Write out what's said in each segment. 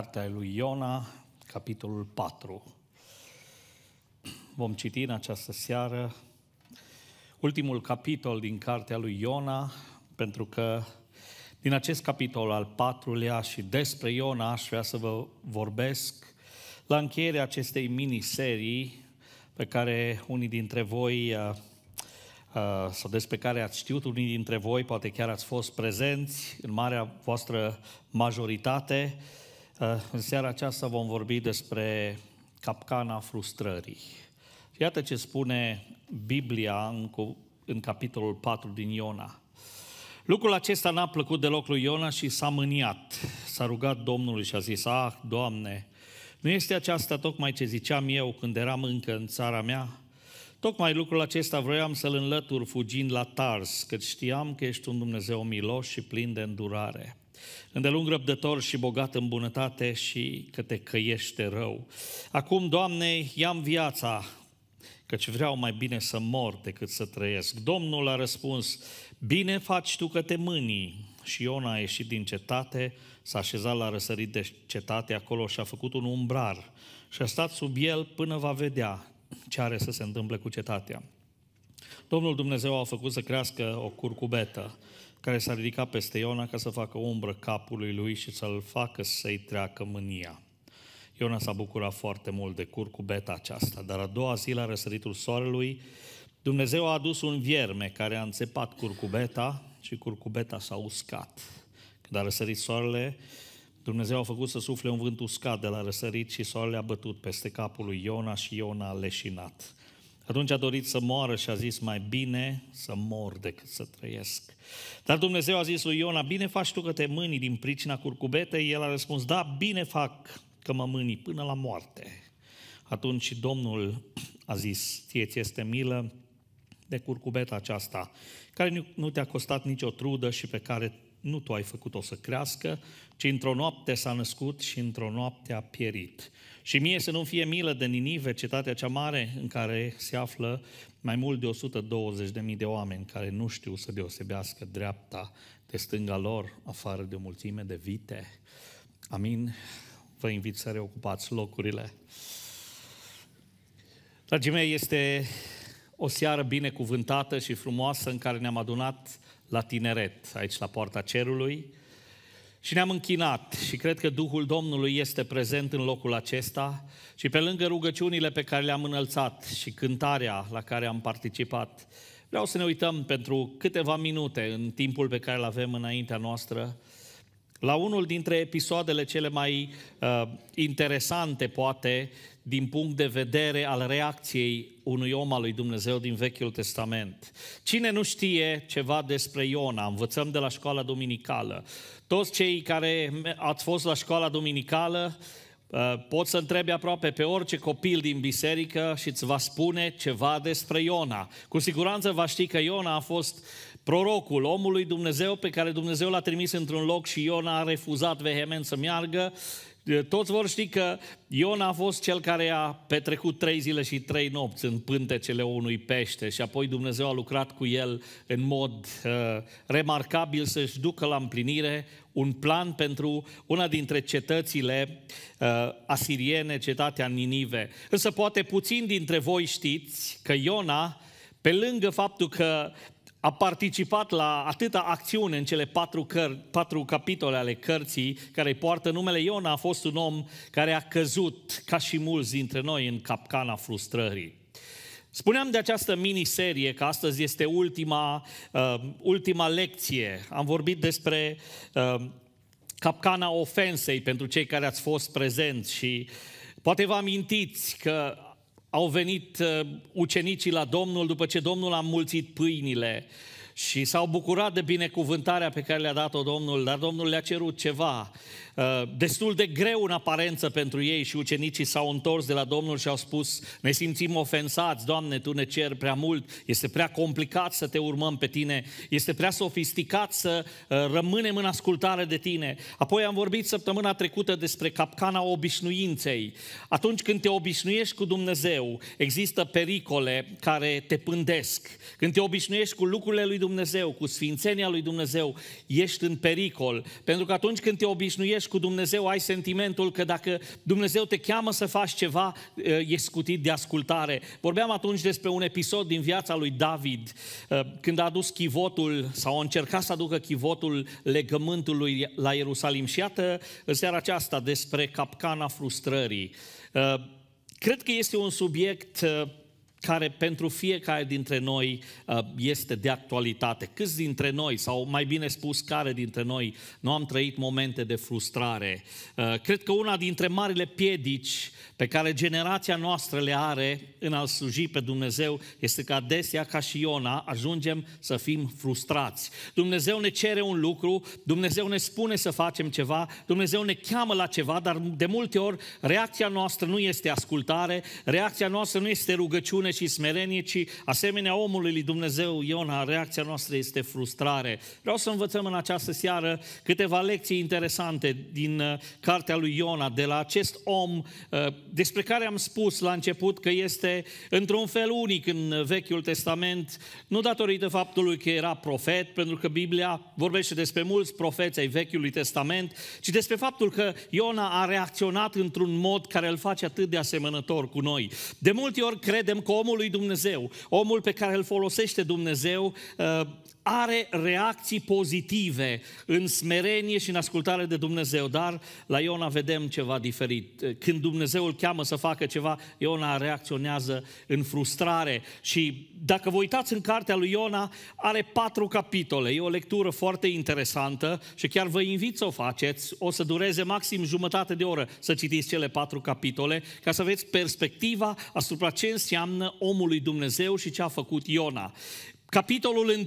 cartea lui Iona, capitolul 4. Vom citi în această seară ultimul capitol din cartea lui Iona, pentru că din acest capitol al patrulea și despre Iona aș vrea să vă vorbesc la încheierea acestei miniserii pe care unii dintre voi uh, uh, sau despre care ați știut unii dintre voi, poate chiar ați fost prezenți în marea voastră majoritate, Eh, în seara aceasta vom vorbi despre capcana frustrării. Iată ce spune Biblia în, în capitolul 4 din Iona. Lucrul acesta n-a plăcut deloc lui Iona și s-a mâniat. S-a rugat Domnului și a zis, Ah, Doamne, nu este aceasta tocmai ce ziceam eu când eram încă în țara mea? Tocmai lucrul acesta vroiam să-l înlătur fugind la Tars, că știam că ești un Dumnezeu milos și plin de îndurare îndelung răbdător și bogat în bunătate și că te căiește rău. Acum, Doamne, i-am viața, căci vreau mai bine să mor decât să trăiesc. Domnul a răspuns, bine faci tu că te mânii. Și Iona a ieșit din cetate, s-a așezat la răsărit de cetate acolo și a făcut un umbrar și a stat sub el până va vedea ce are să se întâmple cu cetatea. Domnul Dumnezeu a făcut să crească o curcubetă care s-a ridicat peste Iona ca să facă umbră capului lui și să-l facă să-i treacă mânia. Iona s-a bucurat foarte mult de curcubeta aceasta, dar a doua zi, la răsăritul soarelui, Dumnezeu a adus un vierme care a înțepat curcubeta și curcubeta s-a uscat. Când a răsărit soarele, Dumnezeu a făcut să sufle un vânt uscat de la răsărit și soarele a bătut peste capul lui Iona și Iona a leșinat. Atunci a dorit să moară și a zis, mai bine să mor decât să trăiesc. Dar Dumnezeu a zis lui Iona, bine faci tu că te mâni din pricina curcubetei? El a răspuns, da, bine fac că mă mâni până la moarte. Atunci Domnul a zis, ție ți este milă de curcubeta aceasta, care nu te-a costat nicio trudă și pe care nu tu ai făcut-o să crească, ci într-o noapte s-a născut și într-o noapte a pierit. Și mie să nu fie milă de Ninive, cetatea cea mare în care se află mai mult de 120.000 de oameni care nu știu să deosebească dreapta de stânga lor, afară de o mulțime de vite. Amin. Vă invit să reocupați locurile. Dragii mei, este o seară binecuvântată și frumoasă în care ne-am adunat la tineret, aici la poarta cerului, și ne-am închinat și cred că Duhul Domnului este prezent în locul acesta și pe lângă rugăciunile pe care le-am înălțat și cântarea la care am participat, vreau să ne uităm pentru câteva minute în timpul pe care îl avem înaintea noastră la unul dintre episoadele cele mai uh, interesante, poate, din punct de vedere al reacției unui om al lui Dumnezeu din Vechiul Testament. Cine nu știe ceva despre Iona, învățăm de la școala dominicală. Toți cei care ați fost la școala dominicală, uh, Pot să întrebi aproape pe orice copil din biserică și îți va spune ceva despre Iona. Cu siguranță va ști că Iona a fost prorocul, lui Dumnezeu pe care Dumnezeu l-a trimis într-un loc și Iona a refuzat vehement să meargă. Toți vor ști că Iona a fost cel care a petrecut trei zile și trei nopți în pântecele unui pește și apoi Dumnezeu a lucrat cu el în mod uh, remarcabil să-și ducă la împlinire un plan pentru una dintre cetățile uh, asiriene, cetatea Ninive. Însă poate puțin dintre voi știți că Iona pe lângă faptul că a participat la atâta acțiune în cele patru, căr- patru capitole ale cărții care îi poartă numele Iona, a fost un om care a căzut, ca și mulți dintre noi, în capcana frustrării. Spuneam de această miniserie că astăzi este ultima, uh, ultima lecție. Am vorbit despre uh, capcana ofensei pentru cei care ați fost prezenți și poate vă amintiți că au venit uh, ucenicii la Domnul după ce Domnul a mulțit pâinile și s-au bucurat de binecuvântarea pe care le-a dat-o Domnul, dar Domnul le-a cerut ceva Uh, destul de greu în aparență pentru ei și ucenicii s-au întors de la Domnul și au spus, ne simțim ofensați, Doamne, Tu ne cer prea mult, este prea complicat să Te urmăm pe Tine, este prea sofisticat să uh, rămânem în ascultare de Tine. Apoi am vorbit săptămâna trecută despre capcana obișnuinței. Atunci când te obișnuiești cu Dumnezeu, există pericole care te pândesc. Când te obișnuiești cu lucrurile lui Dumnezeu, cu sfințenia lui Dumnezeu, ești în pericol. Pentru că atunci când te obișnuiești vorbești cu Dumnezeu, ai sentimentul că dacă Dumnezeu te cheamă să faci ceva, e eh, scutit de ascultare. Vorbeam atunci despre un episod din viața lui David, eh, când a adus chivotul sau a încercat să aducă chivotul legământului la Ierusalim. Și iată în seara aceasta despre capcana frustrării. Eh, cred că este un subiect care pentru fiecare dintre noi uh, este de actualitate. Câți dintre noi, sau mai bine spus, care dintre noi, nu am trăit momente de frustrare? Uh, cred că una dintre marile piedici pe care generația noastră le are în a sluji pe Dumnezeu este că adesea, ca și Iona, ajungem să fim frustrați. Dumnezeu ne cere un lucru, Dumnezeu ne spune să facem ceva, Dumnezeu ne cheamă la ceva, dar de multe ori reacția noastră nu este ascultare, reacția noastră nu este rugăciune, și smerenie, ci asemenea omului lui Dumnezeu Iona, reacția noastră este frustrare. Vreau să învățăm în această seară câteva lecții interesante din uh, cartea lui Iona, de la acest om uh, despre care am spus la început că este într-un fel unic în Vechiul Testament, nu datorită faptului că era profet, pentru că Biblia vorbește despre mulți profeți ai Vechiului Testament, ci despre faptul că Iona a reacționat într-un mod care îl face atât de asemănător cu noi. De multe ori credem că omul lui Dumnezeu, omul pe care îl folosește Dumnezeu uh, are reacții pozitive în smerenie și în ascultare de Dumnezeu, dar la Iona vedem ceva diferit. Când Dumnezeu îl cheamă să facă ceva, Iona reacționează în frustrare și dacă vă uitați în cartea lui Iona, are patru capitole. E o lectură foarte interesantă și chiar vă invit să o faceți. O să dureze maxim jumătate de oră să citiți cele patru capitole ca să aveți perspectiva asupra ce înseamnă omului Dumnezeu și ce a făcut Iona capitolul 1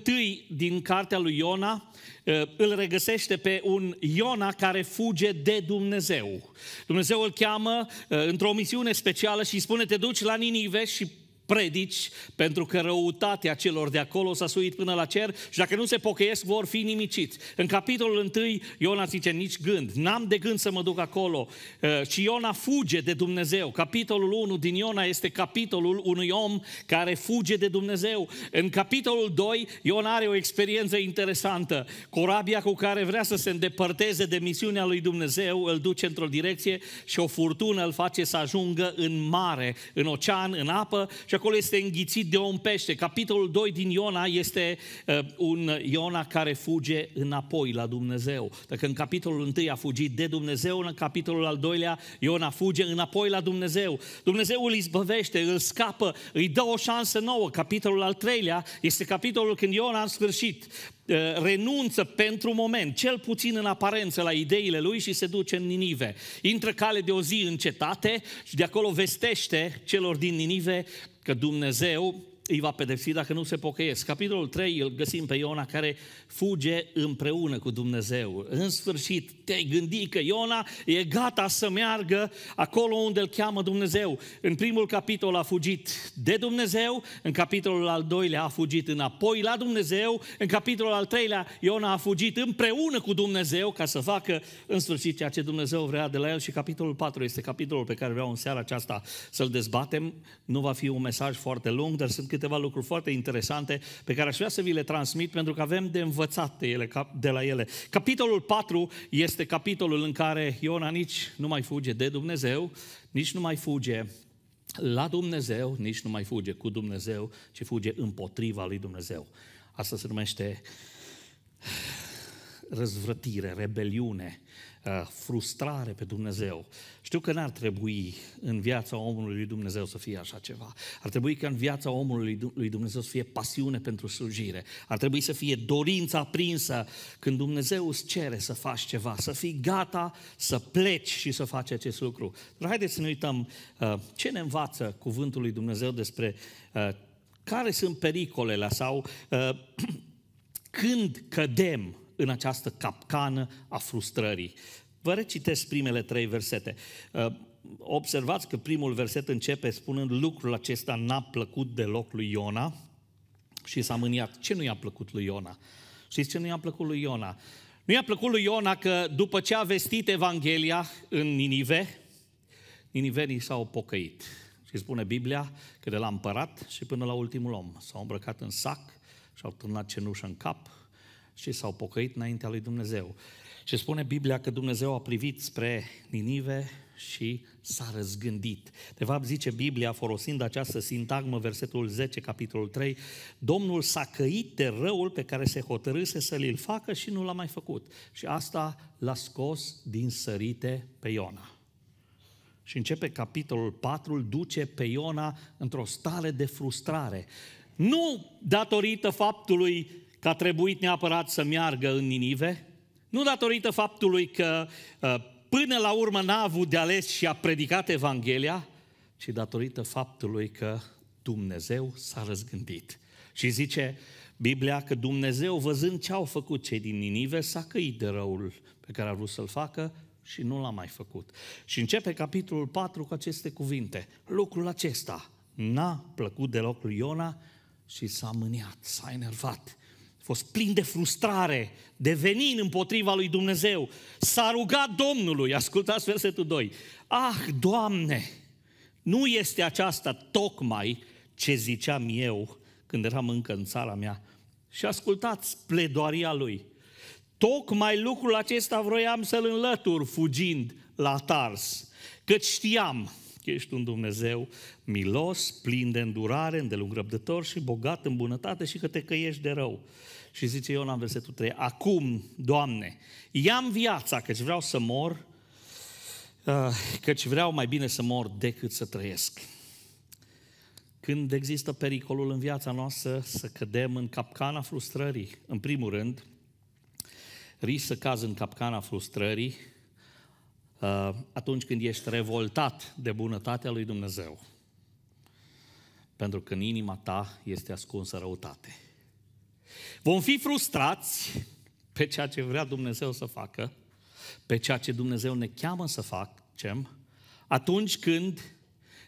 din cartea lui Iona ă, îl regăsește pe un Iona care fuge de Dumnezeu. Dumnezeu îl cheamă ă, într-o misiune specială și îi spune te duci la Ninive și predici, pentru că răutatea celor de acolo s-a suit până la cer și dacă nu se pocăiesc vor fi nimiciți. În capitolul 1 Iona zice nici gând, n-am de gând să mă duc acolo. Uh, și Iona fuge de Dumnezeu. Capitolul 1 din Iona este capitolul unui om care fuge de Dumnezeu. În capitolul 2 Iona are o experiență interesantă. Corabia cu care vrea să se îndepărteze de misiunea lui Dumnezeu îl duce într-o direcție și o furtună îl face să ajungă în mare, în ocean, în apă și acolo este înghițit de un pește. Capitolul 2 din Iona este uh, un Iona care fuge înapoi la Dumnezeu. Dacă în capitolul 1 a fugit de Dumnezeu, în capitolul al doilea Iona fuge înapoi la Dumnezeu. Dumnezeu îl izbăvește, îl scapă, îi dă o șansă nouă. Capitolul al treilea este capitolul când Iona în sfârșit Eh, renunță pentru moment, cel puțin în aparență, la ideile lui și se duce în Ninive. Intră cale de o zi în cetate și de acolo vestește celor din Ninive că Dumnezeu îi va pedepsi dacă nu se pocăiesc. Capitolul 3 îl găsim pe Iona care fuge împreună cu Dumnezeu. În sfârșit, te gândi că Iona e gata să meargă acolo unde îl cheamă Dumnezeu. În primul capitol a fugit de Dumnezeu, în capitolul al doilea a fugit înapoi la Dumnezeu, în capitolul al treilea Iona a fugit împreună cu Dumnezeu ca să facă în sfârșit ceea ce Dumnezeu vrea de la el și capitolul 4 este capitolul pe care vreau în seara aceasta să-l dezbatem. Nu va fi un mesaj foarte lung, dar sunt câteva lucruri foarte interesante pe care aș vrea să vi le transmit pentru că avem de învățat de, ele, de la ele. Capitolul 4 este capitolul în care Iona nici nu mai fuge de Dumnezeu, nici nu mai fuge la Dumnezeu, nici nu mai fuge cu Dumnezeu, ci fuge împotriva lui Dumnezeu. Asta se numește răzvrătire, rebeliune. Uh, Uh, frustrare pe Dumnezeu. Știu că n-ar trebui în viața omului lui Dumnezeu să fie așa ceva. Ar trebui ca în viața omului lui Dumnezeu să fie pasiune pentru slujire. Ar trebui să fie dorința aprinsă când Dumnezeu îți cere să faci ceva, să fii gata să pleci și să faci acest lucru. Dar haideți să ne uităm uh, ce ne învață cuvântul lui Dumnezeu despre uh, care sunt pericolele sau când cădem în această capcană a frustrării. Vă recitesc primele trei versete. Uh, observați că primul verset începe spunând lucrul acesta n-a plăcut deloc lui Iona și s-a mâniat. Ce nu i-a plăcut lui Iona? Știți ce nu i-a plăcut lui Iona? Nu i-a plăcut lui Iona că după ce a vestit Evanghelia în Ninive, ninivenii s-au pocăit. Și spune Biblia că de la împărat și până la ultimul om s-au îmbrăcat în sac și au turnat cenușă în cap și s-au pocăit înaintea lui Dumnezeu. Și spune Biblia că Dumnezeu a privit spre Ninive și s-a răzgândit. De fapt, zice Biblia, folosind această sintagmă, versetul 10, capitolul 3, Domnul s-a căit de răul pe care se hotărâse să-l facă și nu l-a mai făcut. Și asta l-a scos din sărite pe Iona. Și începe capitolul 4, duce pe Iona într-o stare de frustrare. Nu datorită faptului că a trebuit neapărat să meargă în Ninive, nu datorită faptului că uh, până la urmă n-a avut de ales și a predicat Evanghelia, ci datorită faptului că Dumnezeu s-a răzgândit. Și zice Biblia că Dumnezeu, văzând ce au făcut cei din Ninive, s-a căit de răul pe care a vrut să-l facă și nu l-a mai făcut. Și începe capitolul 4 cu aceste cuvinte. Lucrul acesta n-a plăcut deloc lui Iona și s-a mâniat, s-a enervat fost plin de frustrare, de venin împotriva lui Dumnezeu. S-a rugat Domnului, ascultați versetul 2. Ah, Doamne, nu este aceasta tocmai ce ziceam eu când eram încă în țara mea. Și ascultați pledoaria lui. Tocmai lucrul acesta vroiam să-l înlătur fugind la Tars, că știam că ești un Dumnezeu milos, plin de îndurare, îndelung răbdător și bogat în bunătate și că te căiești de rău. Și zice Iona în versetul 3, Acum, Doamne, ia-mi viața, căci vreau să mor, ah, căci vreau mai bine să mor decât să trăiesc. Când există pericolul în viața noastră să cădem în capcana frustrării, în primul rând, risc să cazi în capcana frustrării ah, atunci când ești revoltat de bunătatea lui Dumnezeu. Pentru că în inima ta este ascunsă răutate. Vom fi frustrați pe ceea ce vrea Dumnezeu să facă, pe ceea ce Dumnezeu ne cheamă să facem, atunci când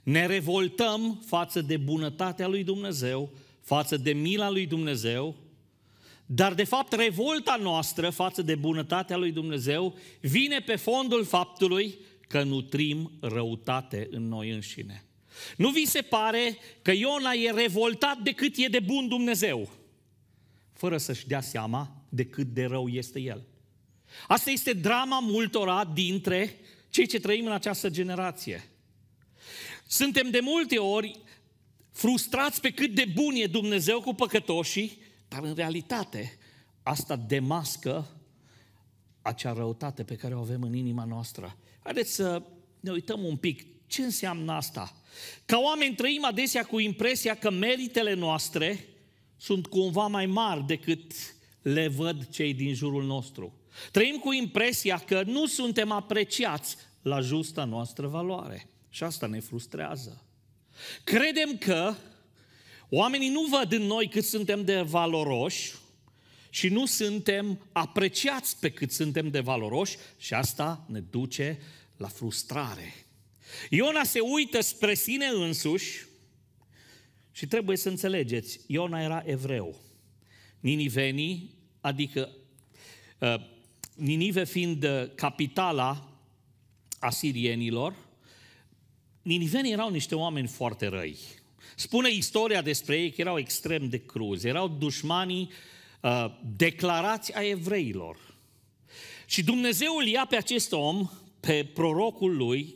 ne revoltăm față de bunătatea lui Dumnezeu, față de mila lui Dumnezeu, dar de fapt revolta noastră față de bunătatea lui Dumnezeu vine pe fondul faptului că nutrim răutate în noi înșine. Nu vi se pare că Iona e revoltat cât e de bun Dumnezeu? fără să-și dea seama de cât de rău este el. Asta este drama multora dintre cei ce trăim în această generație. Suntem de multe ori frustrați pe cât de bun e Dumnezeu cu păcătoșii, dar în realitate asta demască acea răutate pe care o avem în inima noastră. Haideți să ne uităm un pic ce înseamnă asta. Ca oameni trăim adesea cu impresia că meritele noastre sunt cumva mai mari decât le văd cei din jurul nostru. Trăim cu impresia că nu suntem apreciați la justa noastră valoare. Și asta ne frustrează. Credem că oamenii nu văd în noi cât suntem de valoroși și nu suntem apreciați pe cât suntem de valoroși și asta ne duce la frustrare. Iona se uită spre sine însuși și trebuie să înțelegeți, Iona era evreu. Ninivenii, adică ă, Ninive fiind ă, capitala asirienilor, ninivenii erau niște oameni foarte răi. Spune istoria despre ei că erau extrem de cruzi, erau dușmanii uh, declarați a evreilor. Și Dumnezeu îl ia pe acest om, pe prorocul lui,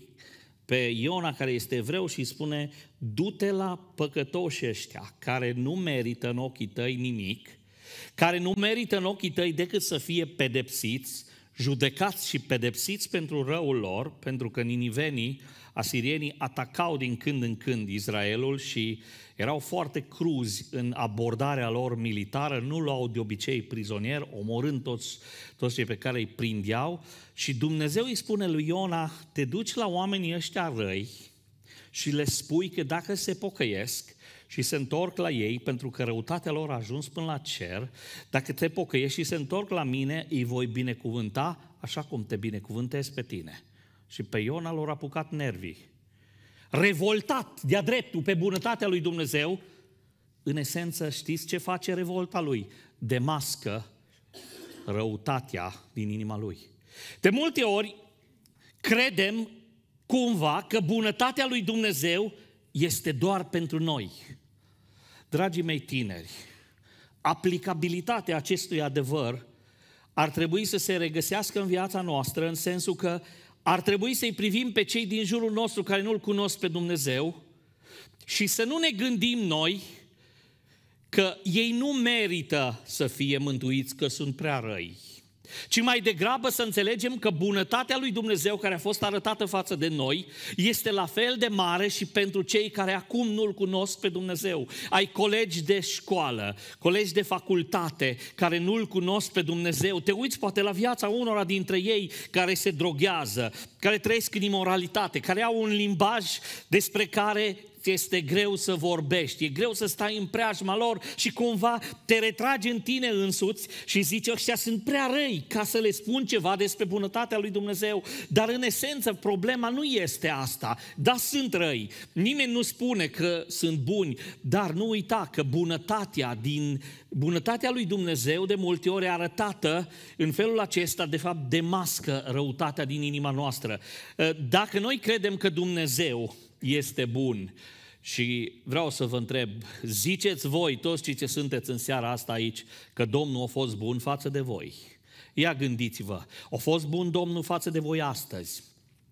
pe Iona care este evreu și îi spune, du-te la păcătoșii ăștia care nu merită în ochii tăi nimic, care nu merită în ochii tăi decât să fie pedepsiți, judecați și pedepsiți pentru răul lor, pentru că ninivenii, asirienii atacau din când în când Israelul și erau foarte cruzi în abordarea lor militară, nu luau de obicei prizonieri, omorând toți, toți cei pe care îi prindeau și Dumnezeu îi spune lui Iona, te duci la oamenii ăștia răi, și le spui că dacă se pocăiesc și se întorc la ei, pentru că răutatea lor a ajuns până la cer, dacă te pocăiești și se întorc la mine, îi voi binecuvânta așa cum te binecuvântez pe tine. Și pe Iona lor a apucat nervii. Revoltat de-a dreptul pe bunătatea lui Dumnezeu, în esență știți ce face revolta lui? Demască răutatea din inima lui. De multe ori credem cumva că bunătatea lui Dumnezeu este doar pentru noi. Dragii mei tineri, aplicabilitatea acestui adevăr ar trebui să se regăsească în viața noastră, în sensul că ar trebui să-i privim pe cei din jurul nostru care nu-L cunosc pe Dumnezeu și să nu ne gândim noi că ei nu merită să fie mântuiți, că sunt prea răi ci mai degrabă să înțelegem că bunătatea lui Dumnezeu care a fost arătată față de noi este la fel de mare și pentru cei care acum nu-L cunosc pe Dumnezeu. Ai colegi de școală, colegi de facultate care nu-L cunosc pe Dumnezeu. Te uiți poate la viața unora dintre ei care se droghează, care trăiesc în imoralitate, care au un limbaj despre care ți este greu să vorbești, e greu să stai în preajma lor și cumva te retragi în tine însuți și zici, ăștia sunt prea răi ca să le spun ceva despre bunătatea lui Dumnezeu, dar în esență problema nu este asta, da, sunt răi, nimeni nu spune că sunt buni, dar nu uita că bunătatea din bunătatea lui Dumnezeu de multe ori arătată în felul acesta, de fapt, demască răutatea din inima noastră. Dacă noi credem că Dumnezeu este bun. Și vreau să vă întreb, ziceți voi, toți cei ce sunteți în seara asta aici, că Domnul a fost bun față de voi. Ia gândiți-vă, a fost bun Domnul față de voi astăzi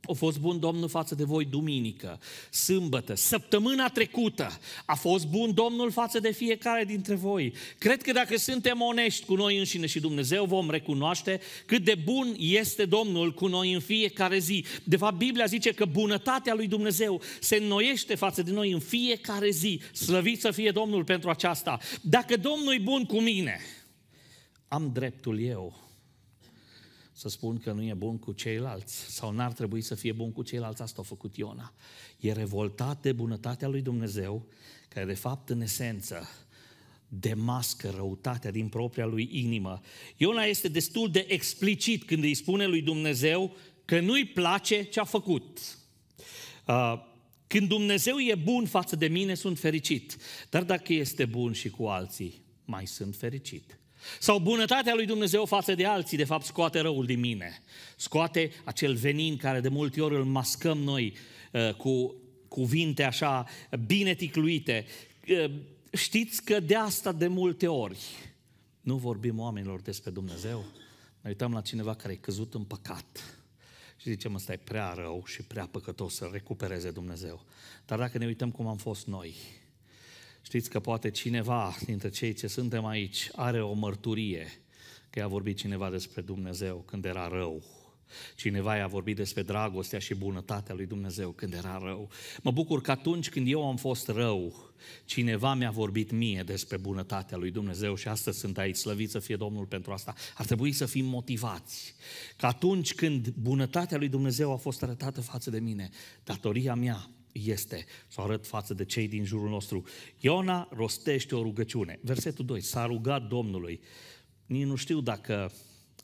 a fost bun Domnul față de voi duminică, sâmbătă, săptămâna trecută. A fost bun Domnul față de fiecare dintre voi. Cred că dacă suntem onești cu noi înșine și Dumnezeu vom recunoaște cât de bun este Domnul cu noi în fiecare zi. De fapt, Biblia zice că bunătatea lui Dumnezeu se înnoiește față de noi în fiecare zi. Slăvit să fie Domnul pentru aceasta. Dacă Domnul e bun cu mine, am dreptul eu să spun că nu e bun cu ceilalți sau n-ar trebui să fie bun cu ceilalți, asta a făcut Iona. E revoltat de bunătatea lui Dumnezeu, care de fapt în esență demască răutatea din propria lui inimă. Iona este destul de explicit când îi spune lui Dumnezeu că nu-i place ce a făcut. Uh, când Dumnezeu e bun față de mine, sunt fericit. Dar dacă este bun și cu alții, mai sunt fericit. Sau bunătatea lui Dumnezeu față de alții, de fapt, scoate răul din mine. Scoate acel venin care de multe ori îl mascăm noi uh, cu cuvinte așa bine ticluite. Uh, știți că de asta de multe ori nu vorbim oamenilor despre Dumnezeu. Ne uităm la cineva care e căzut în păcat și zicem, ăsta e prea rău și prea păcătos să recupereze Dumnezeu. Dar dacă ne uităm cum am fost noi, Știți că poate cineva dintre cei ce suntem aici are o mărturie că i-a vorbit cineva despre Dumnezeu când era rău. Cineva i-a vorbit despre dragostea și bunătatea lui Dumnezeu când era rău. Mă bucur că atunci când eu am fost rău, cineva mi-a vorbit mie despre bunătatea lui Dumnezeu și astăzi sunt aici, slăvit să fie Domnul pentru asta. Ar trebui să fim motivați că atunci când bunătatea lui Dumnezeu a fost arătată față de mine, datoria mea este, să o arăt față de cei din jurul nostru. Iona rostește o rugăciune. Versetul 2. S-a rugat Domnului. Nici nu știu dacă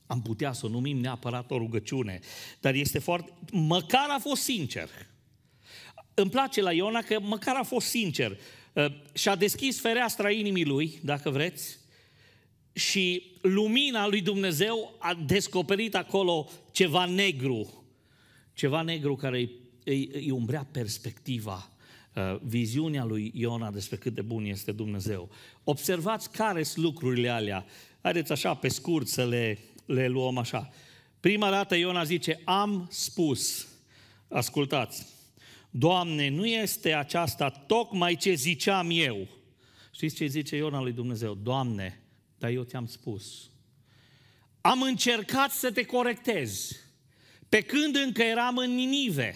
am putea să o numim neapărat o rugăciune, dar este foarte... Măcar a fost sincer. Îmi place la Iona că măcar a fost sincer. Uh, și-a deschis fereastra inimii lui, dacă vreți, și lumina lui Dumnezeu a descoperit acolo ceva negru, ceva negru care îi îi, îi umbrea perspectiva, uh, viziunea lui Iona despre cât de bun este Dumnezeu. Observați care sunt lucrurile alea. Haideți așa, pe scurt, să le, le luăm așa. Prima dată Iona zice, am spus, ascultați, Doamne, nu este aceasta tocmai ce ziceam eu. Știți ce zice Iona lui Dumnezeu? Doamne, dar eu ți-am spus. Am încercat să te corectez. Pe când încă eram în Ninive,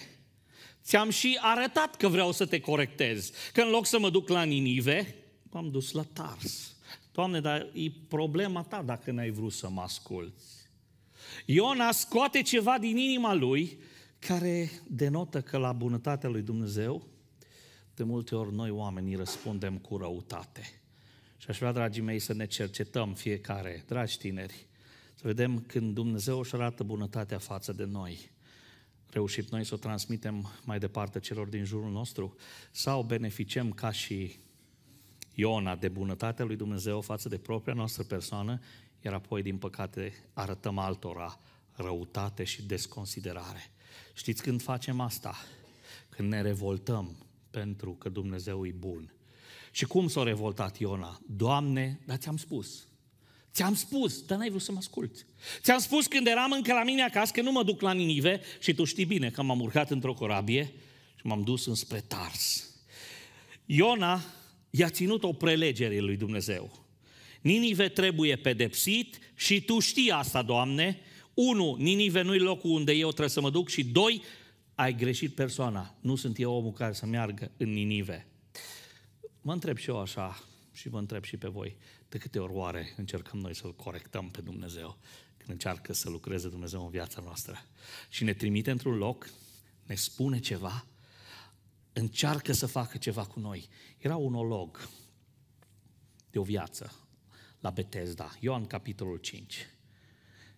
ți-am și arătat că vreau să te corectez. Că în loc să mă duc la Ninive, m-am dus la Tars. Doamne, dar e problema ta dacă n-ai vrut să mă asculți. Iona scoate ceva din inima lui care denotă că la bunătatea lui Dumnezeu de multe ori noi oamenii răspundem cu răutate. Și aș vrea, dragii mei, să ne cercetăm fiecare, dragi tineri, să vedem când Dumnezeu își arată bunătatea față de noi – reușit noi să o transmitem mai departe celor din jurul nostru? Sau beneficiem ca și Iona de bunătatea lui Dumnezeu față de propria noastră persoană, iar apoi, din păcate, arătăm altora răutate și desconsiderare. Știți când facem asta? Când ne revoltăm pentru că Dumnezeu e bun. Și cum s-a revoltat Iona? Doamne, dar ți-am spus, Ți-am spus, dar n-ai vrut să mă asculți. Ți-am spus când eram încă la mine acasă că nu mă duc la Ninive și tu știi bine că m-am urcat într-o corabie și m-am dus înspre Tars. Iona i-a ținut o prelegere lui Dumnezeu. Ninive trebuie pedepsit și tu știi asta, Doamne. Unu, Ninive nu-i locul unde eu trebuie să mă duc și doi, ai greșit persoana. Nu sunt eu omul care să meargă în Ninive. Mă întreb și eu așa și vă întreb și pe voi. De câte ori oare încercăm noi să-L corectăm pe Dumnezeu când încearcă să lucreze Dumnezeu în viața noastră și ne trimite într-un loc, ne spune ceva, încearcă să facă ceva cu noi. Era un olog de o viață la Betesda, Ioan capitolul 5.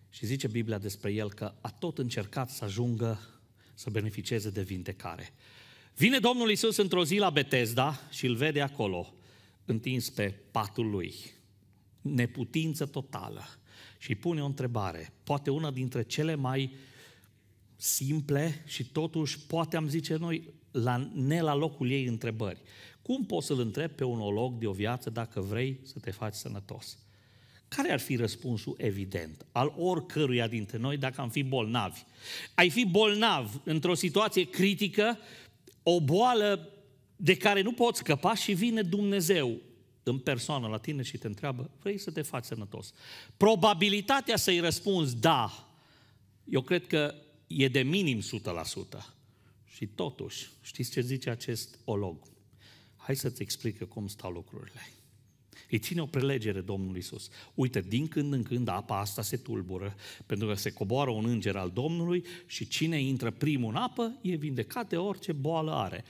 Și zice Biblia despre el că a tot încercat să ajungă să beneficieze de vindecare. Vine Domnul Isus într-o zi la Betesda și îl vede acolo, întins pe patul lui neputință totală și îi pune o întrebare, poate una dintre cele mai simple și totuși poate am zice noi la, ne la locul ei întrebări. Cum poți să-l întrebi pe un olog de o viață dacă vrei să te faci sănătos? Care ar fi răspunsul evident al oricăruia dintre noi dacă am fi bolnavi? Ai fi bolnav într-o situație critică, o boală de care nu poți scăpa și vine Dumnezeu în persoană la tine și te întreabă, vrei să te faci sănătos? Probabilitatea să-i răspunzi da, eu cred că e de minim 100%. Și totuși, știți ce zice acest olog? Hai să-ți explică cum stau lucrurile. Îi ține o prelegere Domnul Isus. Uite, din când în când apa asta se tulbură, pentru că se coboară un înger al Domnului și cine intră primul în apă e vindecat de orice boală are.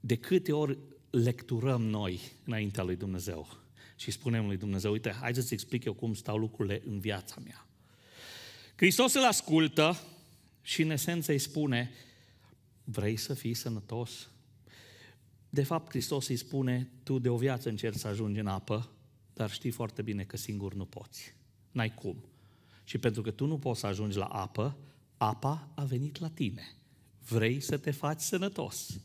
De câte ori lecturăm noi înaintea lui Dumnezeu și spunem lui Dumnezeu, uite, hai să-ți explic eu cum stau lucrurile în viața mea. Hristos îl ascultă și în esență îi spune, vrei să fii sănătos? De fapt, Hristos îi spune, tu de o viață încerci să ajungi în apă, dar știi foarte bine că singur nu poți. N-ai cum. Și pentru că tu nu poți să ajungi la apă, apa a venit la tine. Vrei să te faci sănătos.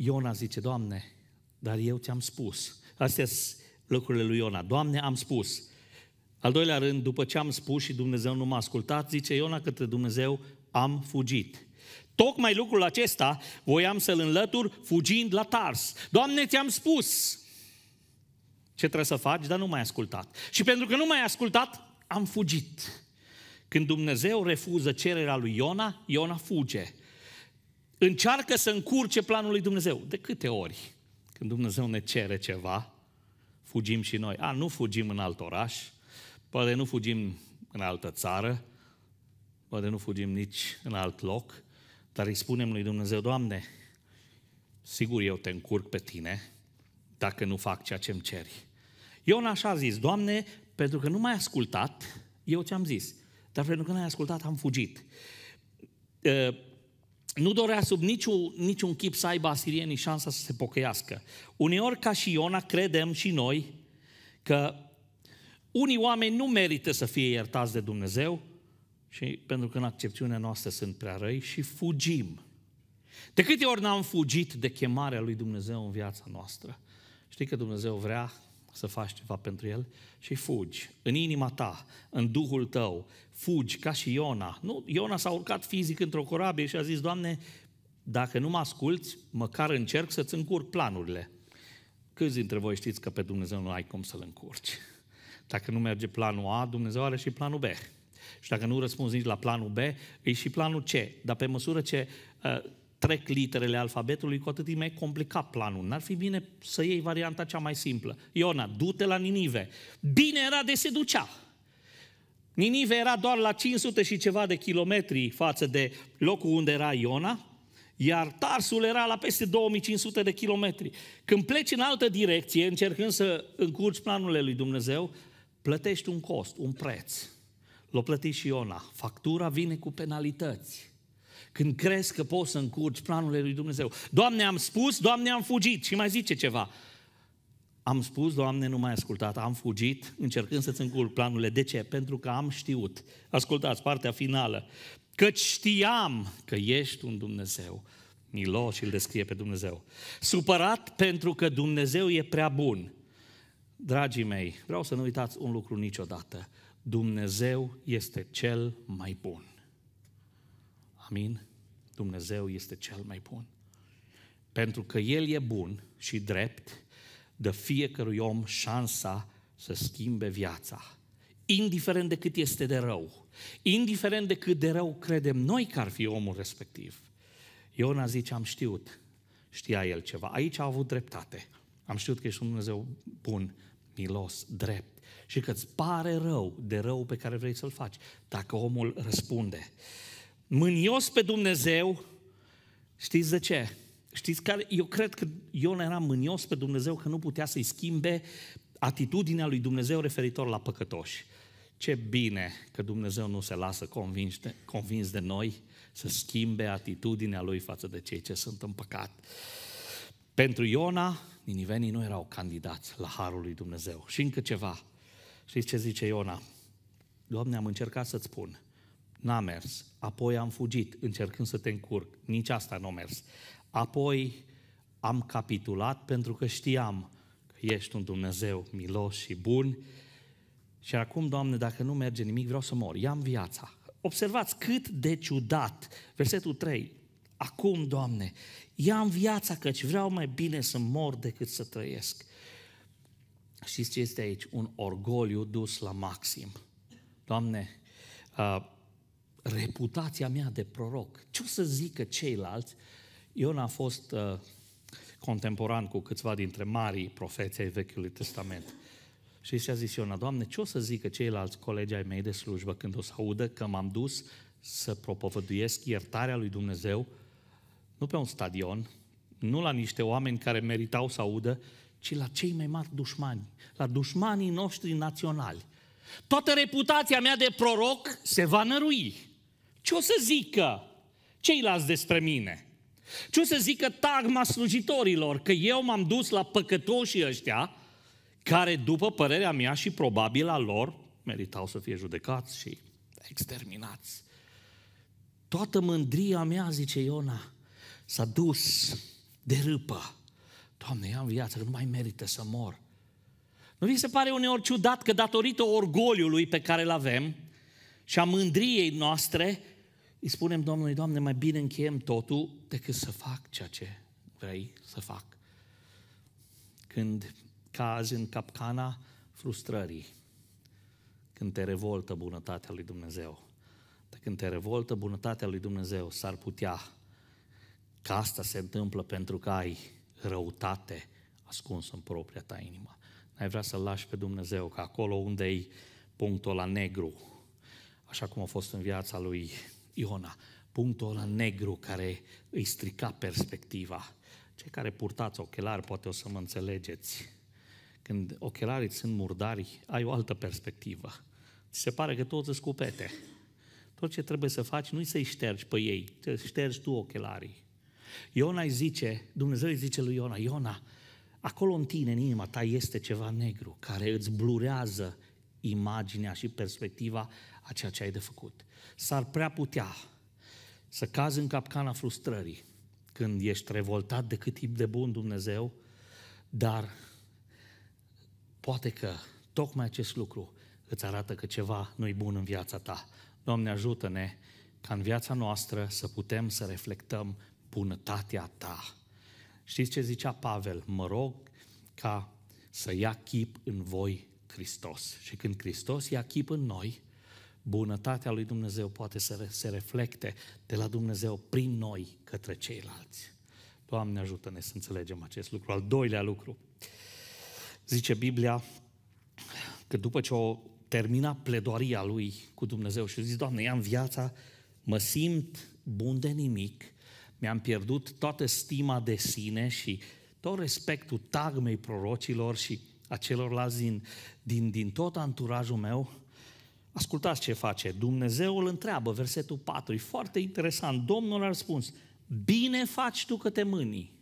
Iona zice, Doamne, dar eu ți-am spus. Astea sunt lucrurile lui Iona. Doamne, am spus. Al doilea rând, după ce am spus și Dumnezeu nu m-a ascultat, zice Iona către Dumnezeu, am fugit. Tocmai lucrul acesta voiam să-l înlătur fugind la Tars. Doamne, ți-am spus ce trebuie să faci, dar nu m-ai ascultat. Și pentru că nu m-ai ascultat, am fugit. Când Dumnezeu refuză cererea lui Iona, Iona fuge încearcă să încurce planul lui Dumnezeu. De câte ori când Dumnezeu ne cere ceva, fugim și noi. A, nu fugim în alt oraș, poate nu fugim în altă țară, poate nu fugim nici în alt loc, dar îi spunem lui Dumnezeu, Doamne, sigur eu te încurc pe tine dacă nu fac ceea ce îmi ceri. Eu așa a zis, Doamne, pentru că nu m-ai ascultat, eu ți-am zis, dar pentru că nu ai ascultat, am fugit. Ă, nu dorea sub niciun, niciun chip să aibă asirienii șansa să se pocăiască. Uneori, ca și Iona, credem și noi că unii oameni nu merită să fie iertați de Dumnezeu și pentru că în accepțiunea noastră sunt prea răi și fugim. De câte ori n-am fugit de chemarea lui Dumnezeu în viața noastră? Știi că Dumnezeu vrea să faci ceva pentru el și fugi în inima ta, în duhul tău, fugi ca și Iona. Nu, Iona s-a urcat fizic într-o corabie și a zis, Doamne, dacă nu mă asculți, măcar încerc să-ți încurc planurile. Câți dintre voi știți că pe Dumnezeu nu ai cum să-L încurci? Dacă nu merge planul A, Dumnezeu are și planul B. Și dacă nu răspunzi nici la planul B, e și planul C. Dar pe măsură ce uh, trec literele alfabetului, cu atât e mai complicat planul. N-ar fi bine să iei varianta cea mai simplă. Iona, du-te la Ninive. Bine era de se ducea. Ninive era doar la 500 și ceva de kilometri față de locul unde era Iona, iar Tarsul era la peste 2500 de kilometri. Când pleci în altă direcție, încercând să încurci planurile lui Dumnezeu, plătești un cost, un preț. L-o plăti și Iona. Factura vine cu penalități când crezi că poți să încurci planurile lui Dumnezeu. Doamne, am spus, Doamne, am fugit. Și mai zice ceva. Am spus, Doamne, nu mai ascultat, am fugit, încercând să-ți încurc planurile. De ce? Pentru că am știut. Ascultați partea finală. Că știam că ești un Dumnezeu. Milo și îl descrie pe Dumnezeu. Supărat pentru că Dumnezeu e prea bun. Dragii mei, vreau să nu uitați un lucru niciodată. Dumnezeu este cel mai bun. Amin? Dumnezeu este cel mai bun. Pentru că El e bun și drept, dă fiecărui om șansa să schimbe viața. Indiferent de cât este de rău, indiferent de cât de rău credem noi că ar fi omul respectiv. Iona zice, am știut, știa el ceva. Aici a avut dreptate. Am știut că ești un Dumnezeu bun, milos, drept și că îți pare rău de rău pe care vrei să-l faci, dacă omul răspunde mânios pe Dumnezeu, știți de ce? Știți care? Eu cred că Ion era mânios pe Dumnezeu că nu putea să-i schimbe atitudinea lui Dumnezeu referitor la păcătoși. Ce bine că Dumnezeu nu se lasă convins de, convins de noi să schimbe atitudinea lui față de cei ce sunt în păcat. Pentru Iona, ninivenii nu erau candidați la harul lui Dumnezeu. Și încă ceva. Știți ce zice Iona? Doamne, am încercat să-ți spun n-a mers. Apoi am fugit, încercând să te încurc. Nici asta n-a mers. Apoi am capitulat pentru că știam că ești un Dumnezeu milos și bun. Și acum, Doamne, dacă nu merge nimic, vreau să mor. Ia-mi viața. Observați cât de ciudat. Versetul 3. Acum, Doamne, ia-mi viața căci vreau mai bine să mor decât să trăiesc. Știți ce este aici? Un orgoliu dus la maxim. Doamne, uh, reputația mea de proroc. Ce o să zică ceilalți? n a fost uh, contemporan cu câțiva dintre marii profeții ai Vechiului Testament. Și și-a zis Iona, Doamne, ce o să zică ceilalți colegi ai mei de slujbă când o să audă că m-am dus să propovăduiesc iertarea lui Dumnezeu, nu pe un stadion, nu la niște oameni care meritau să audă, ci la cei mai mari dușmani, la dușmanii noștri naționali. Toată reputația mea de proroc se va nărui. Ce o să zică ceilalți despre mine? Ce o să zică tagma slujitorilor? Că eu m-am dus la păcătoșii ăștia, care după părerea mea și probabil a lor, meritau să fie judecați și exterminați. Toată mândria mea, zice Iona, s-a dus de râpă. Doamne, am viață, nu mai merită să mor. Nu vi se pare uneori ciudat că datorită orgoliului pe care îl avem și a mândriei noastre, îi spunem Domnului, Doamne, mai bine încheiem totul decât să fac ceea ce vrei să fac. Când cazi în capcana frustrării, când te revoltă bunătatea lui Dumnezeu, dar când te revoltă bunătatea lui Dumnezeu, s-ar putea că asta se întâmplă pentru că ai răutate ascunsă în propria ta inimă. N-ai vrea să-L lași pe Dumnezeu, că acolo unde i punctul la negru, așa cum a fost în viața lui Iona. Punctul ăla negru care îi strica perspectiva. Cei care purtați ochelari, poate o să mă înțelegeți. Când ochelarii sunt murdari, ai o altă perspectivă. Ți se pare că toți îți cupete. Tot ce trebuie să faci nu-i să-i ștergi pe ei, să ștergi tu ochelarii. Iona îi zice, Dumnezeu îi zice lui Iona, Iona, acolo în tine, în inima ta, este ceva negru care îți blurează imaginea și perspectiva a ceea ce ai de făcut s-ar prea putea să cazi în capcana frustrării când ești revoltat de cât tip de bun Dumnezeu, dar poate că tocmai acest lucru îți arată că ceva nu-i bun în viața ta. Doamne, ajută-ne ca în viața noastră să putem să reflectăm bunătatea ta. Știți ce zicea Pavel? Mă rog ca să ia chip în voi Hristos. Și când Hristos ia chip în noi, bunătatea lui Dumnezeu poate să se reflecte de la Dumnezeu prin noi către ceilalți. Doamne ajută-ne să înțelegem acest lucru. Al doilea lucru, zice Biblia că după ce o termina pledoaria lui cu Dumnezeu și zice, Doamne, ia viața, mă simt bun de nimic, mi-am pierdut toată stima de sine și tot respectul tagmei prorocilor și a celorlalți din, din, din tot anturajul meu, Ascultați ce face. Dumnezeu îl întreabă, versetul 4, e foarte interesant. Domnul a răspuns, bine faci tu că te mâni.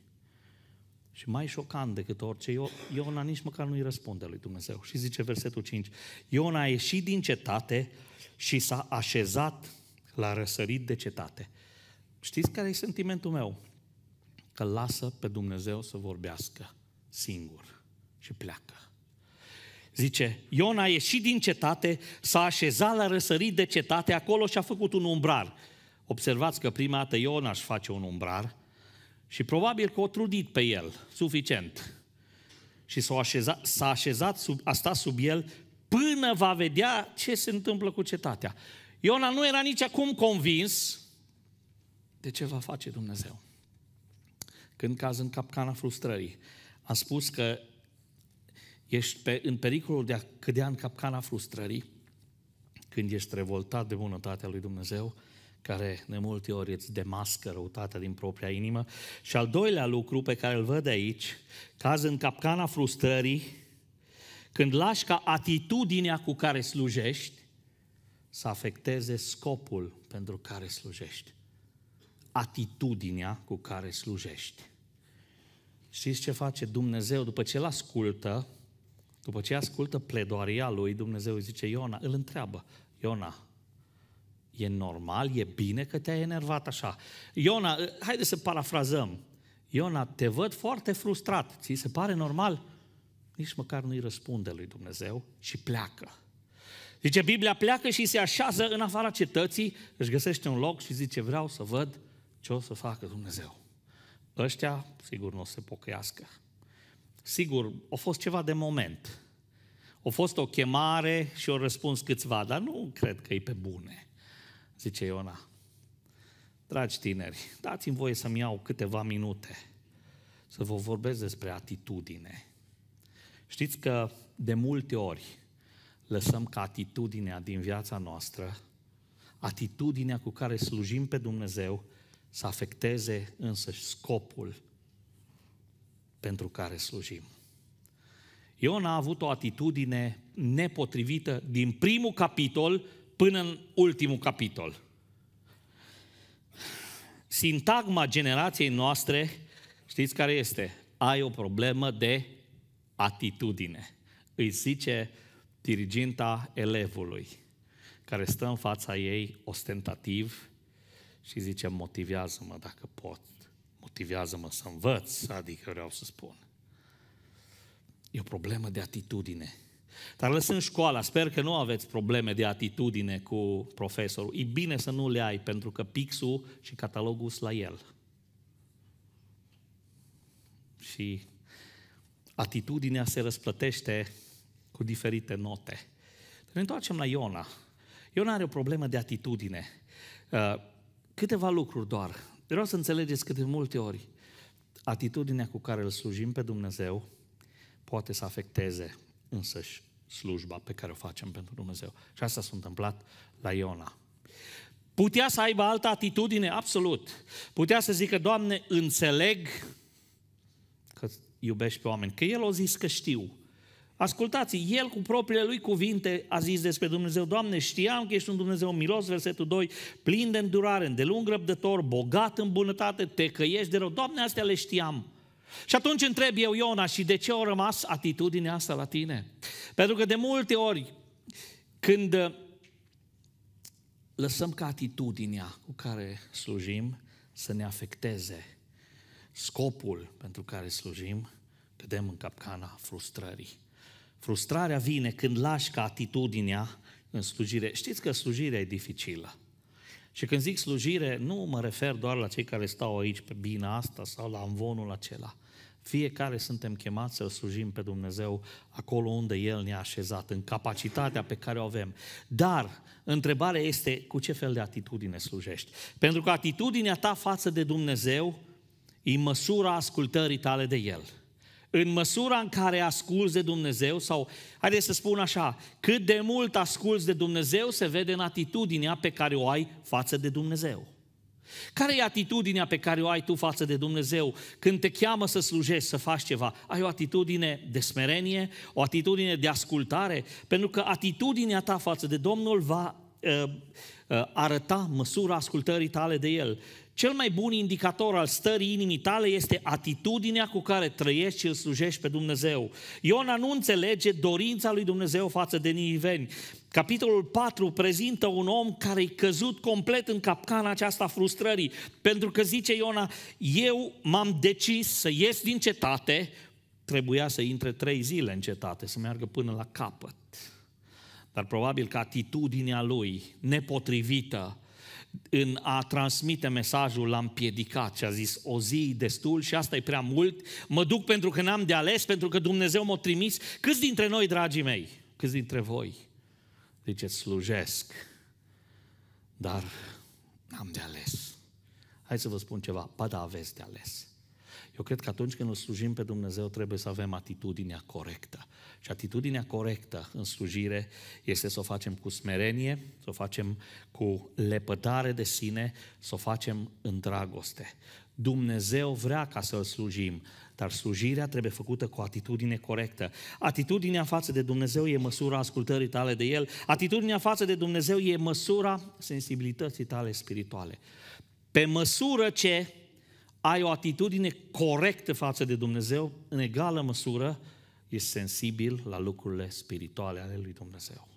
Și mai șocant decât orice, Iona nici măcar nu-i răspunde lui Dumnezeu. Și zice versetul 5, Iona a ieșit din cetate și s-a așezat la răsărit de cetate. Știți care e sentimentul meu? Că lasă pe Dumnezeu să vorbească singur și pleacă zice, Iona a ieșit din cetate, s-a așezat la răsărit de cetate acolo și a făcut un umbrar. Observați că prima dată Iona își face un umbrar și probabil că o trudit pe el, suficient. Și s-a așezat, s-a așezat sub, a stat sub el până va vedea ce se întâmplă cu cetatea. Iona nu era nici acum convins de ce va face Dumnezeu. Când caz în capcana frustrării. A spus că ești pe, în pericolul de a cădea în capcana frustrării când ești revoltat de bunătatea lui Dumnezeu, care de multe ori îți demască răutatea din propria inimă. Și al doilea lucru pe care îl văd aici, caz în capcana frustrării, când lași ca atitudinea cu care slujești să afecteze scopul pentru care slujești. Atitudinea cu care slujești. Știți ce face Dumnezeu după ce îl ascultă după ce ascultă pledoaria lui, Dumnezeu îi zice, Iona, îl întreabă, Iona, e normal, e bine că te-ai enervat așa. Iona, eh, haide să parafrazăm. Iona, te văd foarte frustrat. Ți se pare normal? Nici măcar nu-i răspunde lui Dumnezeu și pleacă. Zice, Biblia pleacă și se așează în afara cetății, își găsește un loc și zice, vreau să văd ce o să facă Dumnezeu. Ăștia, sigur, nu o să se pocăiască. Sigur, a fost ceva de moment. A fost o chemare și o răspuns câțiva, dar nu cred că e pe bune, zice Iona. Dragi tineri, dați-mi voie să-mi iau câteva minute să vă vorbesc despre atitudine. Știți că de multe ori lăsăm ca atitudinea din viața noastră, atitudinea cu care slujim pe Dumnezeu, să afecteze însă scopul pentru care slujim. Ion a avut o atitudine nepotrivită din primul capitol până în ultimul capitol. Sintagma generației noastre, știți care este? Ai o problemă de atitudine. Îi zice diriginta elevului care stă în fața ei ostentativ și zice motivează-mă dacă pot, motivează-mă să învăț, adică vreau să spun. E o problemă de atitudine. Dar lăsând școala, sper că nu aveți probleme de atitudine cu profesorul. E bine să nu le ai, pentru că pixul și catalogul sunt la el. Și atitudinea se răsplătește cu diferite note. Ne întoarcem la Iona. Iona are o problemă de atitudine. Uh, câteva lucruri doar Vreau să înțelegeți cât de multe ori atitudinea cu care îl slujim pe Dumnezeu poate să afecteze însăși slujba pe care o facem pentru Dumnezeu. Și asta s-a întâmplat la Iona. Putea să aibă altă atitudine? Absolut. Putea să zică, Doamne, înțeleg că iubești pe oameni. Că el o zis că știu. Ascultați, el cu propriile lui cuvinte a zis despre Dumnezeu, Doamne, știam că ești un Dumnezeu milos, versetul 2, plin de îndurare, îndelung răbdător, bogat în bunătate, te căiești de rău. Doamne, astea le știam. Și atunci întreb eu Iona, și de ce a rămas atitudinea asta la tine? Pentru că de multe ori, când uh, lăsăm ca atitudinea cu care slujim să ne afecteze scopul pentru care slujim, cădem în capcana frustrării. Frustrarea vine când lași ca atitudinea în slujire. Știți că slujirea e dificilă. Și când zic slujire, nu mă refer doar la cei care stau aici pe bina asta sau la amvonul acela. Fiecare suntem chemați să slujim pe Dumnezeu acolo unde El ne-a așezat, în capacitatea pe care o avem. Dar întrebarea este cu ce fel de atitudine slujești. Pentru că atitudinea ta față de Dumnezeu e măsura ascultării tale de El în măsura în care asculți de Dumnezeu, sau haideți să spun așa, cât de mult asculți de Dumnezeu se vede în atitudinea pe care o ai față de Dumnezeu. Care e atitudinea pe care o ai tu față de Dumnezeu când te cheamă să slujești, să faci ceva? Ai o atitudine de smerenie, o atitudine de ascultare, pentru că atitudinea ta față de Domnul va uh, uh, arăta măsura ascultării tale de El. Cel mai bun indicator al stării inimii tale este atitudinea cu care trăiești și îl slujești pe Dumnezeu. Iona nu înțelege dorința lui Dumnezeu față de niveni. Capitolul 4 prezintă un om care e căzut complet în capcana aceasta frustrării, pentru că zice Iona, eu m-am decis să ies din cetate, trebuia să intre trei zile în cetate, să meargă până la capăt. Dar probabil că atitudinea lui nepotrivită în a transmite mesajul l am piedicat și a zis o zi destul și asta e prea mult, mă duc pentru că n-am de ales, pentru că Dumnezeu m-a trimis. Câți dintre noi, dragii mei, câți dintre voi, ziceți, slujesc, dar n-am de ales. Hai să vă spun ceva, ba da, aveți de ales. Eu cred că atunci când îl slujim pe Dumnezeu trebuie să avem atitudinea corectă. Și atitudinea corectă în slujire este să o facem cu smerenie, să o facem cu lepădare de sine, să o facem în dragoste. Dumnezeu vrea ca să-L slujim, dar slujirea trebuie făcută cu atitudine corectă. Atitudinea față de Dumnezeu e măsura ascultării tale de El, atitudinea față de Dumnezeu e măsura sensibilității tale spirituale. Pe măsură ce ai o atitudine corectă față de Dumnezeu, în egală măsură ești sensibil la lucrurile spirituale ale lui Dumnezeu.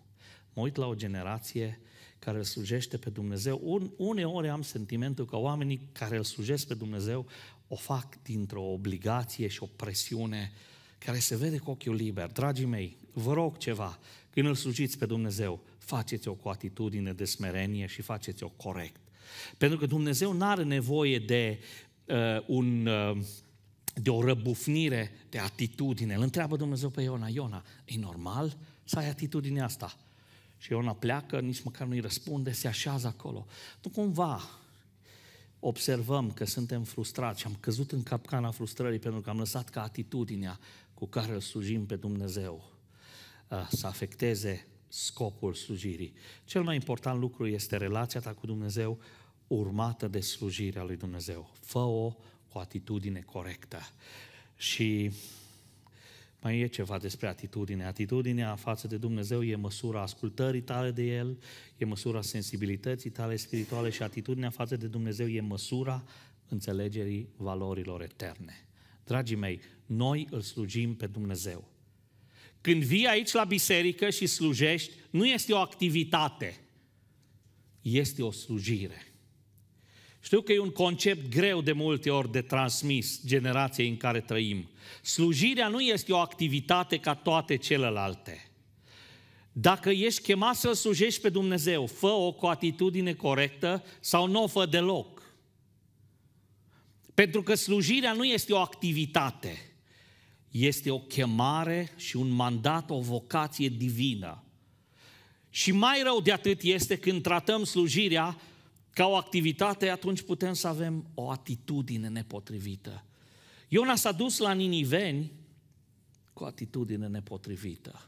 Mă uit la o generație care îl slujește pe Dumnezeu. Uneori am sentimentul că oamenii care îl slujesc pe Dumnezeu o fac dintr-o obligație și o presiune care se vede cu ochiul liber. Dragii mei, vă rog ceva, când îl slujiți pe Dumnezeu, faceți-o cu atitudine de smerenie și faceți-o corect. Pentru că Dumnezeu nu are nevoie de Uh, un, uh, de o răbufnire de atitudine. Îl întreabă Dumnezeu pe Iona, Iona, e normal să ai atitudinea asta? Și Iona pleacă, nici măcar nu-i răspunde, se așează acolo. Nu cumva observăm că suntem frustrați și am căzut în capcana frustrării pentru că am lăsat ca atitudinea cu care îl slujim pe Dumnezeu uh, să afecteze scopul slujirii. Cel mai important lucru este relația ta cu Dumnezeu, urmată de slujirea lui Dumnezeu. Fă-o cu atitudine corectă. Și mai e ceva despre atitudine. Atitudinea față de Dumnezeu e măsura ascultării tale de El, e măsura sensibilității tale spirituale și atitudinea față de Dumnezeu e măsura înțelegerii valorilor eterne. Dragii mei, noi îl slujim pe Dumnezeu. Când vii aici la biserică și slujești, nu este o activitate, este o slujire. Știu că e un concept greu de multe ori de transmis generației în care trăim. Slujirea nu este o activitate ca toate celelalte. Dacă ești chemat să slujești pe Dumnezeu, fă-o cu atitudine corectă sau nu o fă deloc. Pentru că slujirea nu este o activitate, este o chemare și un mandat, o vocație divină. Și mai rău de atât este când tratăm slujirea ca o activitate, atunci putem să avem o atitudine nepotrivită. Iona s-a dus la Niniveni cu o atitudine nepotrivită.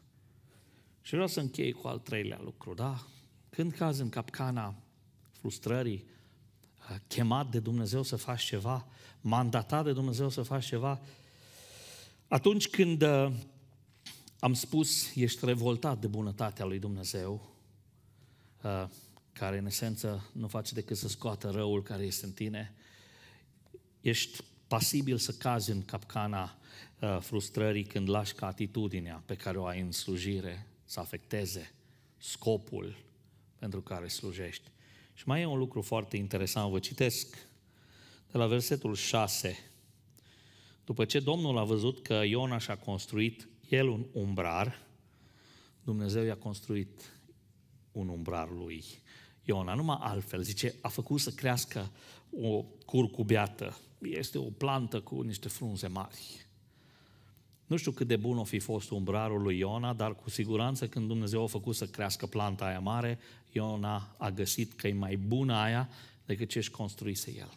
Și vreau să închei cu al treilea lucru, da? Când cazi în capcana frustrării, chemat de Dumnezeu să faci ceva, mandatat de Dumnezeu să faci ceva, atunci când am spus, ești revoltat de bunătatea lui Dumnezeu, care în esență nu face decât să scoată răul care este în tine. Ești pasibil să cazi în capcana uh, frustrării când lași ca atitudinea pe care o ai în slujire să afecteze scopul pentru care slujești. Și mai e un lucru foarte interesant, vă citesc de la versetul 6. După ce Domnul a văzut că Iona și-a construit el un umbrar, Dumnezeu i-a construit un umbrar lui. Iona, numai altfel. Zice, a făcut să crească o curcubeată. Este o plantă cu niște frunze mari. Nu știu cât de bun o fi fost umbrarul lui Iona, dar cu siguranță când Dumnezeu a făcut să crească planta aia mare, Iona a găsit că e mai bună aia decât ce își construise el.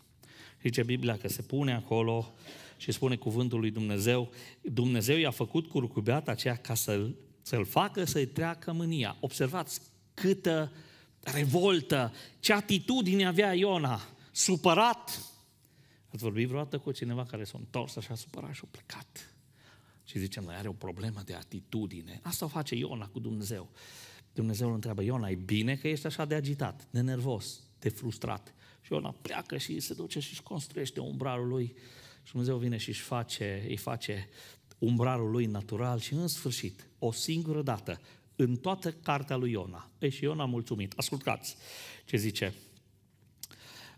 Zice Biblia că se pune acolo și spune cuvântul lui Dumnezeu, Dumnezeu i-a făcut curcubeata aceea ca să-l, să-l facă să-i treacă mânia. Observați câtă revoltă, ce atitudine avea Iona, supărat. Ați vorbit vreodată cu cineva care s-a întors așa supărat și a plecat. Și zicem, noi are o problemă de atitudine. Asta o face Iona cu Dumnezeu. Dumnezeu îl întreabă, Iona, e bine că ești așa de agitat, de nervos, de frustrat. Și Iona pleacă și se duce și își construiește umbrarul lui. Și Dumnezeu vine și își face, îi face umbrarul lui natural și în sfârșit, o singură dată, în toată cartea lui Iona. E și Iona mulțumit. Ascultați ce zice.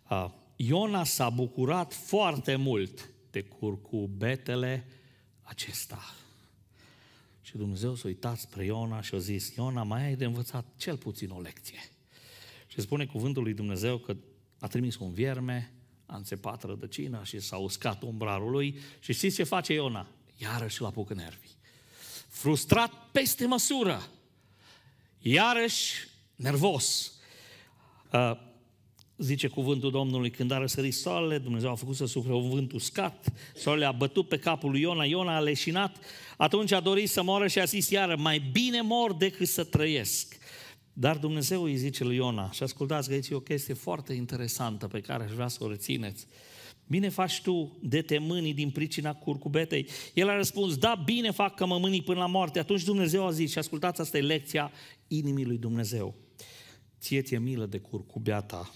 Ah, Iona s-a bucurat foarte mult de curcubetele acesta. Și Dumnezeu s-a uitat spre Iona și a zis, Iona, mai ai de învățat cel puțin o lecție. Și spune cuvântul lui Dumnezeu că a trimis un vierme, a înțepat rădăcina și s-a uscat umbrarul lui și știți ce face Iona? Iarăși la apucă nervii. Frustrat peste măsură iarăși nervos. zice cuvântul Domnului, când a răsărit soarele, Dumnezeu a făcut să sufere un vânt uscat, soarele a bătut pe capul lui Iona, Iona a leșinat, atunci a dorit să moară și a zis iară, mai bine mor decât să trăiesc. Dar Dumnezeu îi zice lui Iona, și ascultați că aici e o chestie foarte interesantă pe care aș vrea să o rețineți, Bine faci tu de te mânii din pricina curcubetei. El a răspuns, da, bine fac că mă mânii până la moarte. Atunci Dumnezeu a zis, și ascultați, asta e lecția inimii lui Dumnezeu. Ție ți-e milă de ta.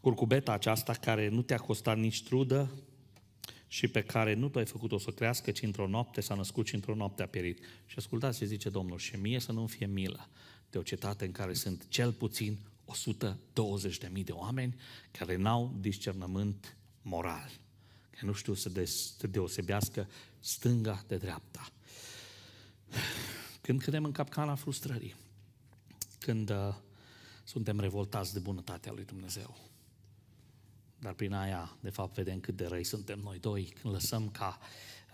Curcubeta aceasta care nu te-a costat nici trudă și pe care nu tu ai făcut-o să crească, ci într-o noapte s-a născut și într-o noapte a pierit. Și ascultați ce zice Domnul, și mie să nu-mi fie milă de o cetate în care sunt cel puțin 120.000 de oameni care n-au discernământ moral, care nu știu să, deosebească stânga de dreapta. Când credem în capcana frustrării, când uh, suntem revoltați de bunătatea lui Dumnezeu, dar prin aia, de fapt, vedem cât de răi suntem noi doi când lăsăm ca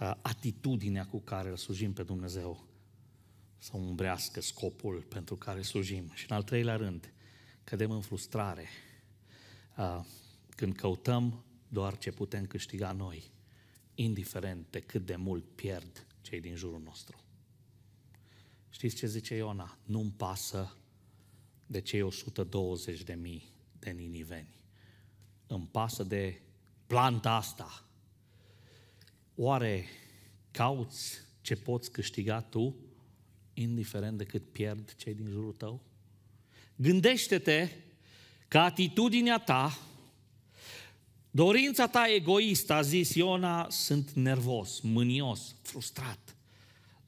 uh, atitudinea cu care îl slujim pe Dumnezeu să umbrească scopul pentru care slujim. Și în al treilea rând, cădem în frustrare când căutăm doar ce putem câștiga noi, indiferent de cât de mult pierd cei din jurul nostru. Știți ce zice Iona? Nu-mi pasă de cei 120 de mii de niniveni. Îmi pasă de planta asta. Oare cauți ce poți câștiga tu, indiferent de cât pierd cei din jurul tău? Gândește-te că atitudinea ta, dorința ta egoistă, a zis Iona, sunt nervos, mânios, frustrat.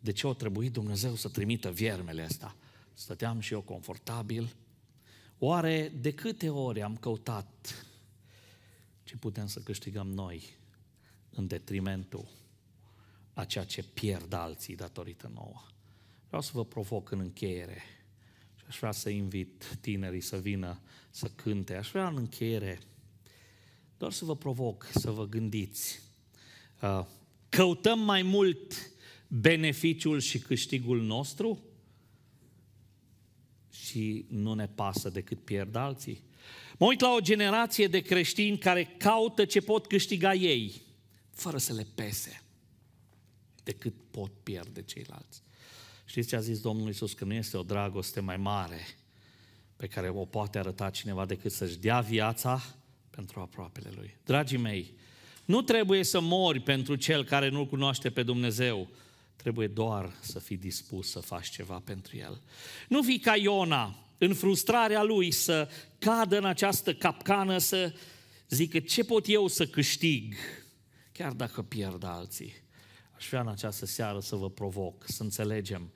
De ce o trebuie Dumnezeu să trimită viermele asta? Stăteam și eu confortabil. Oare de câte ori am căutat ce putem să câștigăm noi în detrimentul a ceea ce pierd alții datorită nouă? Vreau să vă provoc în încheiere aș vrea să invit tinerii să vină să cânte. Aș vrea în încheiere doar să vă provoc să vă gândiți. Uh, căutăm mai mult beneficiul și câștigul nostru și nu ne pasă decât pierd alții. Mă uit la o generație de creștini care caută ce pot câștiga ei, fără să le pese, decât pot pierde ceilalți. Știți ce a zis Domnul Iisus? Că nu este o dragoste mai mare pe care o poate arăta cineva decât să-și dea viața pentru aproapele lui. Dragii mei, nu trebuie să mori pentru cel care nu-L cunoaște pe Dumnezeu. Trebuie doar să fii dispus să faci ceva pentru el. Nu fi ca Iona, în frustrarea lui, să cadă în această capcană, să zică ce pot eu să câștig, chiar dacă pierd alții. Aș vrea în această seară să vă provoc, să înțelegem.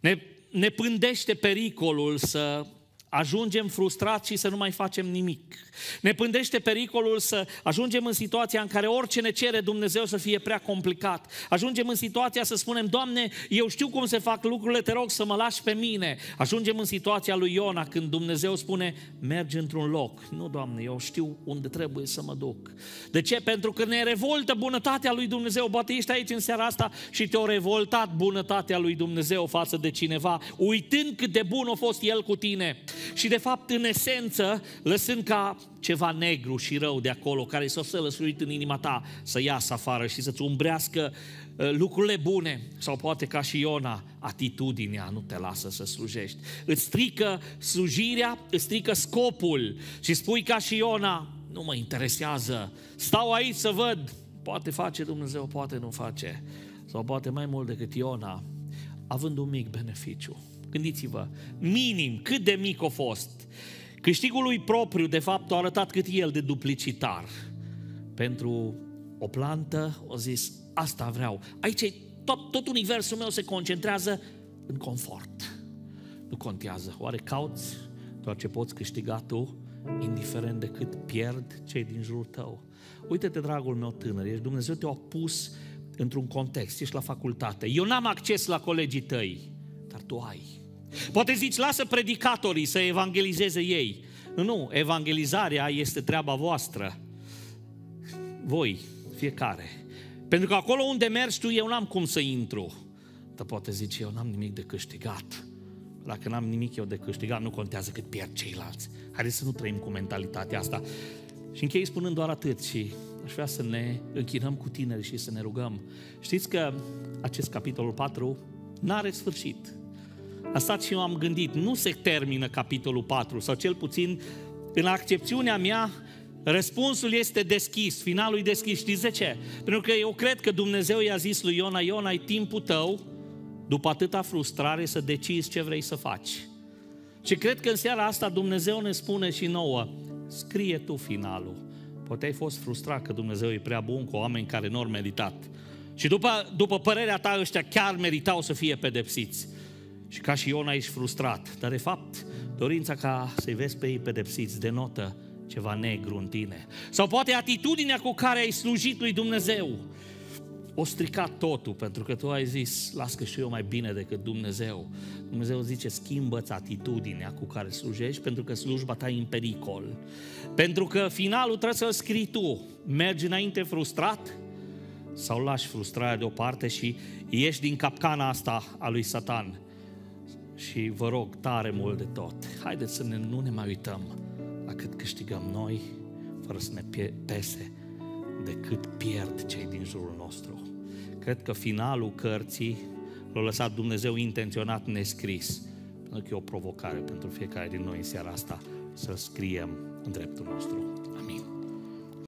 Ne, ne pândește pericolul să ajungem frustrați și să nu mai facem nimic. Ne pândește pericolul să ajungem în situația în care orice ne cere Dumnezeu să fie prea complicat. Ajungem în situația să spunem, Doamne, eu știu cum se fac lucrurile, te rog să mă lași pe mine. Ajungem în situația lui Iona când Dumnezeu spune, mergi într-un loc. Nu, Doamne, eu știu unde trebuie să mă duc. De ce? Pentru că ne revoltă bunătatea lui Dumnezeu. Poate ești aici în seara asta și te-a revoltat bunătatea lui Dumnezeu față de cineva, uitând cât de bun a fost El cu tine și de fapt în esență lăsând ca ceva negru și rău de acolo care s-o să lăsuit în inima ta să iasă afară și să-ți umbrească uh, lucrurile bune sau poate ca și Iona, atitudinea nu te lasă să slujești. Îți strică slujirea, îți strică scopul și spui ca și Iona, nu mă interesează, stau aici să văd, poate face Dumnezeu, poate nu face. Sau poate mai mult decât Iona, având un mic beneficiu. Gândiți-vă, minim, cât de mic a fost. Câștigul lui propriu, de fapt, a arătat cât el de duplicitar. Pentru o plantă, o zis, asta vreau. Aici tot, tot universul meu se concentrează în confort. Nu contează. Oare cauți doar ce poți câștiga tu, indiferent de cât pierd cei din jurul tău. Uite-te, dragul meu tânăr, ești Dumnezeu te-a pus într-un context, ești la facultate. Eu n-am acces la colegii tăi, dar tu ai. Poate zici, lasă predicatorii să evangelizeze ei. Nu, nu, evangelizarea este treaba voastră. Voi, fiecare. Pentru că acolo unde mergi tu, eu n-am cum să intru. Dar poate zici, eu n-am nimic de câștigat. Dacă n-am nimic eu de câștigat, nu contează cât pierd ceilalți. Haideți să nu trăim cu mentalitatea asta. Și închei spunând doar atât și aș vrea să ne închinăm cu tineri și să ne rugăm. Știți că acest capitolul 4 n-are sfârșit. A stat și eu am gândit, nu se termină capitolul 4, sau cel puțin în accepțiunea mea, răspunsul este deschis, finalul e deschis. Știți de ce? Pentru că eu cred că Dumnezeu i-a zis lui Iona, Iona, ai timpul tău, după atâta frustrare, să decizi ce vrei să faci. Și cred că în seara asta Dumnezeu ne spune și nouă, scrie tu finalul. Poate ai fost frustrat că Dumnezeu e prea bun cu oameni care nu au meritat. Și după, după părerea ta, ăștia chiar meritau să fie pedepsiți. Și ca și Iona ești frustrat, dar de fapt dorința ca să-i vezi pe ei pedepsiți denotă ceva negru în tine. Sau poate atitudinea cu care ai slujit lui Dumnezeu. O stricat totul, pentru că tu ai zis, las că și eu mai bine decât Dumnezeu. Dumnezeu zice, schimbă-ți atitudinea cu care slujești, pentru că slujba ta e în pericol. Pentru că finalul trebuie să-l scrii tu. Mergi înainte frustrat sau lași frustrarea deoparte și ieși din capcana asta a lui Satan. Și vă rog tare mult de tot, haideți să ne, nu ne mai uităm la cât câștigăm noi, fără să ne pese de cât pierd cei din jurul nostru. Cred că finalul cărții l-a lăsat Dumnezeu intenționat nescris, pentru că e o provocare pentru fiecare din noi în seara asta să scriem în dreptul nostru.